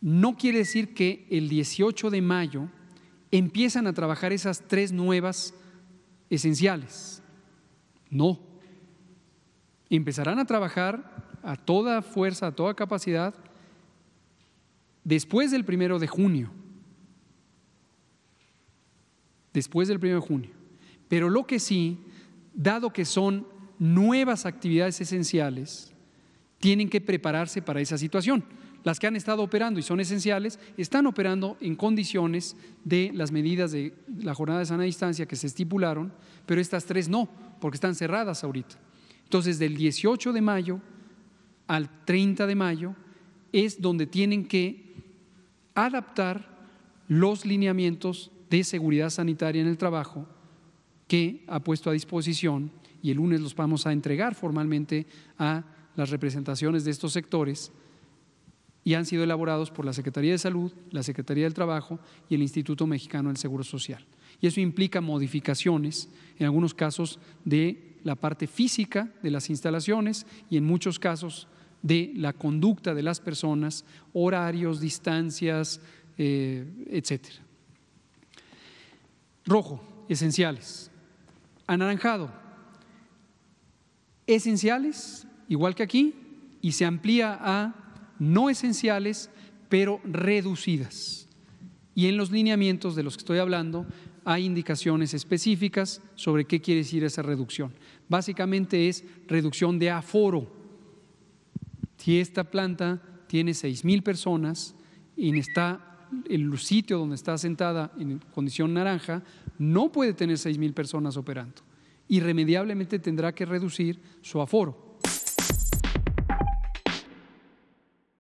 no quiere decir que el 18 de mayo empiezan a trabajar esas tres nuevas esenciales. No. Empezarán a trabajar a toda fuerza, a toda capacidad, después del primero de junio. Después del primero de junio. Pero lo que sí, dado que son nuevas actividades esenciales, tienen que prepararse para esa situación las que han estado operando y son esenciales, están operando en condiciones de las medidas de la jornada de sana distancia que se estipularon, pero estas tres no, porque están cerradas ahorita. Entonces, del 18 de mayo al 30 de mayo es donde tienen que adaptar los lineamientos de seguridad sanitaria en el trabajo que ha puesto a disposición y el lunes los vamos a entregar formalmente a las representaciones de estos sectores y han sido elaborados por la Secretaría de Salud, la Secretaría del Trabajo y el Instituto Mexicano del Seguro Social. Y eso implica modificaciones, en algunos casos, de la parte física de las instalaciones y en muchos casos de la conducta de las personas, horarios, distancias, etc. Eh, etcétera. Rojo, esenciales. Anaranjado, esenciales, igual que aquí, y se amplía a no esenciales, pero reducidas. Y en los lineamientos de los que estoy hablando hay indicaciones específicas sobre qué quiere decir esa reducción. Básicamente es reducción de aforo. Si esta planta tiene seis mil personas y está el sitio donde está sentada en condición naranja, no puede tener seis mil personas operando. Irremediablemente tendrá que reducir su aforo.